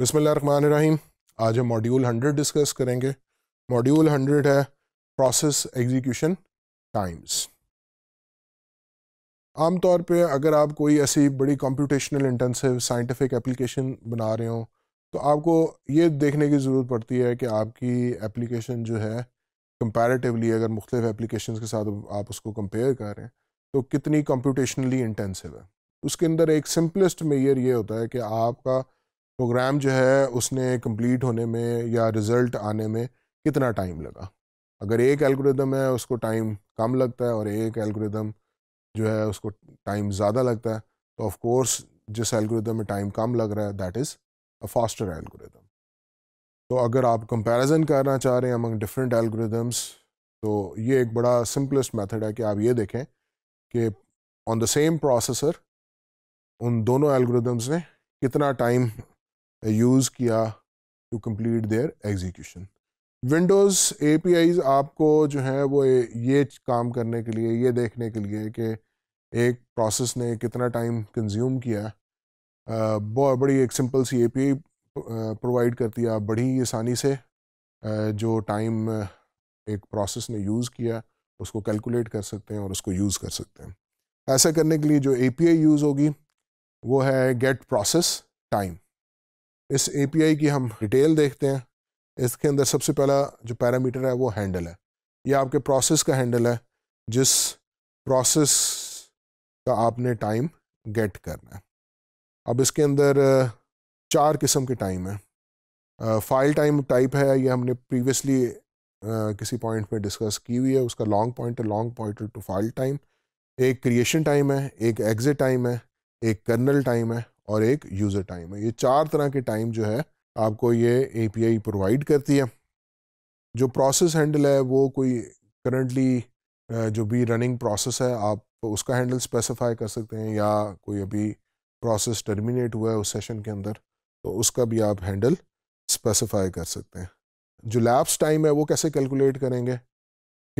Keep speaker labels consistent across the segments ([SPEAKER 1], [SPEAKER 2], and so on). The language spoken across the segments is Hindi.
[SPEAKER 1] बिसमीम आज हम मॉड्यूल हंड्रेड डिस्कस करेंगे मॉड्यूल हंड्रेड है प्रोसेस एग्जीक्यूशन टाइम्स आमतौर पे अगर आप कोई ऐसी बड़ी कंप्यूटेशनल इंटेंसिव साइंटिफिक एप्लीकेशन बना रहे हो तो आपको ये देखने की ज़रूरत पड़ती है कि आपकी एप्लीकेशन जो है कंपैरेटिवली अगर मुख्तफ एप्लीकेशन के साथ आप उसको कंपेयर कर रहे हैं तो कितनी कंप्यूटेशनली इंटेंसिव है उसके अंदर एक सिंपलेस्ट मेयर ये होता है कि आपका प्रोग्राम जो है उसने कंप्लीट होने में या रिज़ल्ट आने में कितना टाइम लगा अगर एक एल्गोरिदम है उसको टाइम कम लगता है और एक एल्गोरिदम जो है उसको टाइम ज़्यादा लगता है तो ऑफ कोर्स जिस एल्गोरिदम में टाइम कम लग रहा है that is a faster algorithm तो अगर आप कंपैरिजन करना चाह रहे हैं अमंग डिफरेंट एल्गोरिदम्स तो ये एक बड़ा सिंपलेस्ट मेथड है कि आप ये देखें कि ऑन द सेम प्रोसेसर उन दोनों एल्गोरिदम्स ने कितना टाइम यूज़ किया to complete their execution windows ए आपको जो है वो ये काम करने के लिए ये देखने के लिए कि एक प्रोसेस ने कितना टाइम कंज्यूम किया uh, बहुत बड़ी एक सिंपल सी ए प्रोवाइड uh, करती है आप बड़ी आसानी से uh, जो टाइम एक प्रोसेस ने यूज़ किया उसको कैलकुलेट कर सकते हैं और उसको यूज़ कर सकते हैं ऐसा करने के लिए जो ए यूज़ होगी वो है गेट प्रोसेस टाइम इस ए की हम डिटेल देखते हैं इसके अंदर सबसे पहला जो पैरामीटर है वो हैंडल है ये आपके प्रोसेस का हैंडल है जिस प्रोसेस का आपने टाइम गेट करना है अब इसके अंदर चार किस्म के टाइम है फाइल टाइम टाइप है ये हमने प्रीवियसली किसी पॉइंट पे डिस्कस की हुई है उसका long point long point to file time एक क्रिएशन टाइम है एक एग्जिट टाइम है एक कर्नल टाइम है और एक यूज़र टाइम है ये चार तरह के टाइम जो है आपको ये एपीआई प्रोवाइड करती है जो प्रोसेस हैंडल है वो कोई करंटली जो भी रनिंग प्रोसेस है आप उसका हैंडल स्पेसिफाई कर सकते हैं या कोई अभी प्रोसेस टर्मिनेट हुआ है उस सेशन के अंदर तो उसका भी आप हैंडल स्पेसिफाई कर सकते हैं जो लैब्स टाइम है वो कैसे कैलकुलेट करेंगे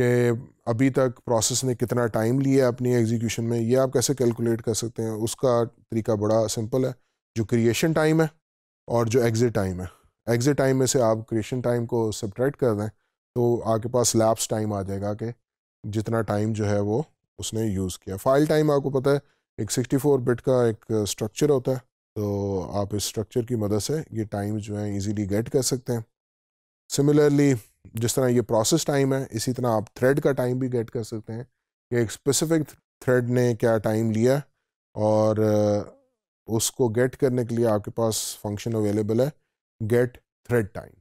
[SPEAKER 1] कि अभी तक प्रोसेस ने कितना टाइम लिया है अपनी एग्जीक्यूशन में ये आप कैसे कैलकुलेट कर सकते हैं उसका तरीका बड़ा सिंपल है जो क्रिएशन टाइम है और जो एग्ज़िट टाइम है एग्ज़िट टाइम में से आप क्रिएशन टाइम को सब्ट्रैक्ट कर दें तो आपके पास लैप्स टाइम आ जाएगा कि जितना टाइम जो है वो उसने यूज़ किया फाइल टाइम आपको पता है एक सिक्सटी बिट का एक स्ट्रक्चर होता है तो आप इस स्ट्रक्चर की मदद से ये टाइम जो है ईज़ीली गेट कर सकते हैं सिमिलरली जिस तरह ये प्रोसेस टाइम है इसी तरह आप थ्रेड का टाइम भी गेट कर सकते हैं कि एक स्पेसिफिक थ्रेड ने क्या टाइम लिया और उसको गेट करने के लिए आपके पास फंक्शन अवेलेबल है गेट थ्रेड टाइम